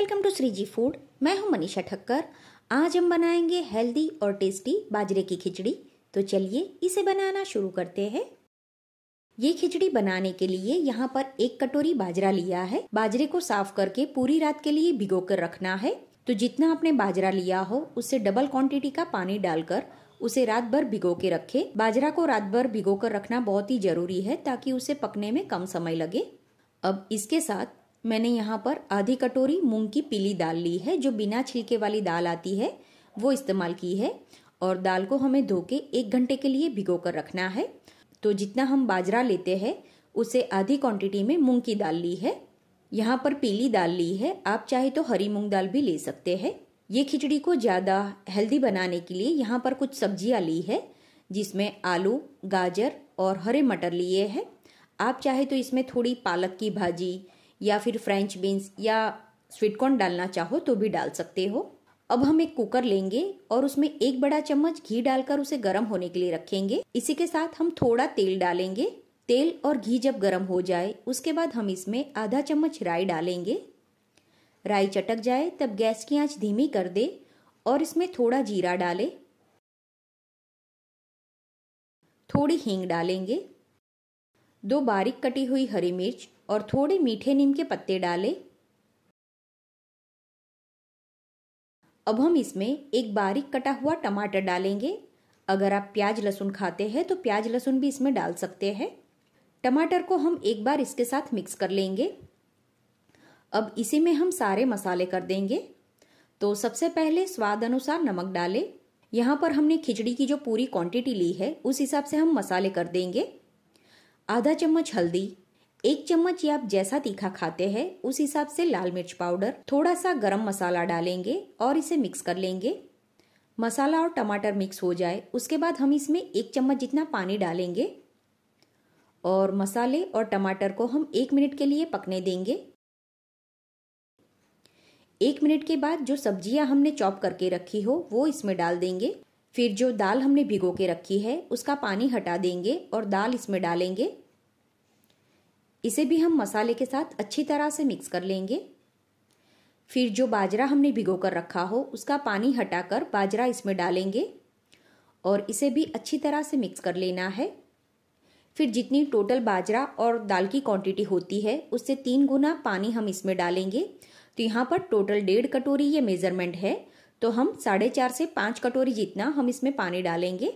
welcome to Shriji food मैं हूं मनीषा ठक्कर आज हम बनाएंगे हेल्दी और टेस्टी बाजरे की खिचड़ी तो चलिए इसे बनाना शुरू करते हैं ये खिचड़ी बनाने के लिए यहाँ पर एक कटोरी बाजरा लिया है बाजरे को साफ करके पूरी रात के लिए भिगो कर रखना है तो जितना आपने बाजरा लिया हो उससे डबल क्वांटिटी का पानी डालकर उसे रात भर भिगो के रखे बाजरा को रात भर भिगो कर रखना बहुत ही जरूरी है ताकि उसे पकने में कम समय लगे अब इसके साथ मैंने यहाँ पर आधी कटोरी मूंग की पीली दाल ली है जो बिना छिलके वाली दाल आती है वो इस्तेमाल की है और दाल को हमें धो के एक घंटे के लिए भिगो कर रखना है तो जितना हम बाजरा लेते हैं उसे आधी क्वांटिटी में मूंग की दाल ली है यहाँ पर पीली दाल ली है आप चाहे तो हरी मूंग दाल भी ले सकते हैं ये खिचड़ी को ज़्यादा हेल्दी बनाने के लिए यहाँ पर कुछ सब्जियाँ ली है जिसमें आलू गाजर और हरे मटर लिए हैं आप चाहे तो इसमें थोड़ी पालक की भाजी या फिर फ्रेंच बीन्स या स्वीटकॉर्न डालना चाहो तो भी डाल सकते हो अब हम एक कुकर लेंगे और उसमें एक बड़ा चम्मच घी डालकर उसे गर्म होने के लिए रखेंगे इसी के साथ हम थोड़ा तेल डालेंगे तेल और घी जब गर्म हो जाए उसके बाद हम इसमें आधा चम्मच राई डालेंगे राई चटक जाए तब गैस की आंच धीमी कर दे और इसमें थोड़ा जीरा डालें थोड़ी हींग डालेंगे दो बारीक कटी हुई हरी मिर्च और थोड़े मीठे नीम के पत्ते डालें अब हम इसमें एक बारीक कटा हुआ टमाटर डालेंगे अगर आप प्याज लहसुन खाते हैं तो प्याज लहसुन भी इसमें डाल सकते हैं टमाटर को हम एक बार इसके साथ मिक्स कर लेंगे अब इसी में हम सारे मसाले कर देंगे तो सबसे पहले स्वाद अनुसार नमक डालें यहाँ पर हमने खिचड़ी की जो पूरी क्वांटिटी ली है उस हिसाब से हम मसाले कर देंगे आधा चम्मच हल्दी एक चम्मच या आप जैसा तीखा खाते हैं उस हिसाब से लाल मिर्च पाउडर थोड़ा सा गरम मसाला डालेंगे और इसे मिक्स कर लेंगे मसाला और टमाटर मिक्स हो जाए उसके बाद हम इसमें एक चम्मच जितना पानी डालेंगे और मसाले और टमाटर को हम एक मिनट के लिए पकने देंगे एक मिनट के बाद जो सब्जियां हमने चॉप करके रखी हो वो इसमें डाल देंगे फिर जो दाल हमने भिगो के रखी है उसका पानी हटा देंगे और दाल इसमें डालेंगे इसे भी हम मसाले के साथ अच्छी तरह से मिक्स कर लेंगे फिर जो बाजरा हमने भिगो कर रखा हो उसका पानी हटाकर बाजरा इसमें डालेंगे और इसे भी अच्छी तरह से मिक्स कर लेना है फिर जितनी टोटल बाजरा और दाल की क्वांटिटी होती है उससे तीन गुना पानी हम इसमें डालेंगे तो यहाँ पर टोटल डेढ़ कटोरी ये मेज़रमेंट है तो हम साढ़े चार से पाँच कटोरी जितना हम इसमें पानी डालेंगे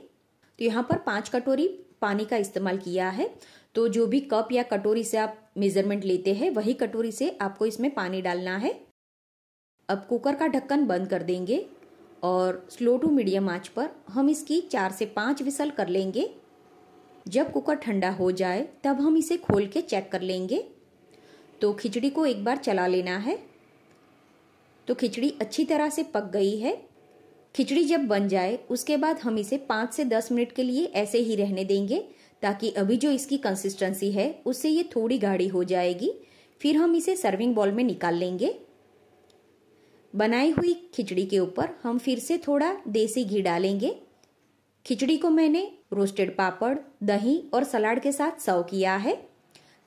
तो यहाँ पर पाँच कटोरी पानी का इस्तेमाल किया है तो जो भी कप या कटोरी से आप मेजरमेंट लेते हैं वही कटोरी से आपको इसमें पानी डालना है अब कुकर का ढक्कन बंद कर देंगे और स्लो टू मीडियम आंच पर हम इसकी चार से पाँच विसल कर लेंगे जब कुकर ठंडा हो जाए तब हम इसे खोल के चेक कर लेंगे तो खिचड़ी को एक बार चला लेना है तो खिचड़ी अच्छी तरह से पक गई है खिचड़ी जब बन जाए उसके बाद हम इसे पाँच से दस मिनट के लिए ऐसे ही रहने देंगे ताकि अभी जो इसकी कंसिस्टेंसी है उससे ये थोड़ी गाढ़ी हो जाएगी फिर हम इसे सर्विंग बॉल में निकाल लेंगे बनाई हुई खिचड़ी के ऊपर हम फिर से थोड़ा देसी घी डालेंगे खिचड़ी को मैंने रोस्टेड पापड़ दही और सलाड के साथ सर्व किया है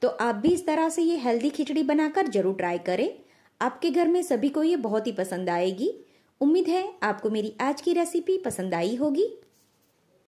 तो आप भी इस तरह से ये हेल्दी खिचड़ी बनाकर जरूर ट्राई करें आपके घर में सभी को ये बहुत ही पसंद आएगी उम्मीद है आपको मेरी आज की रेसिपी पसंद आई होगी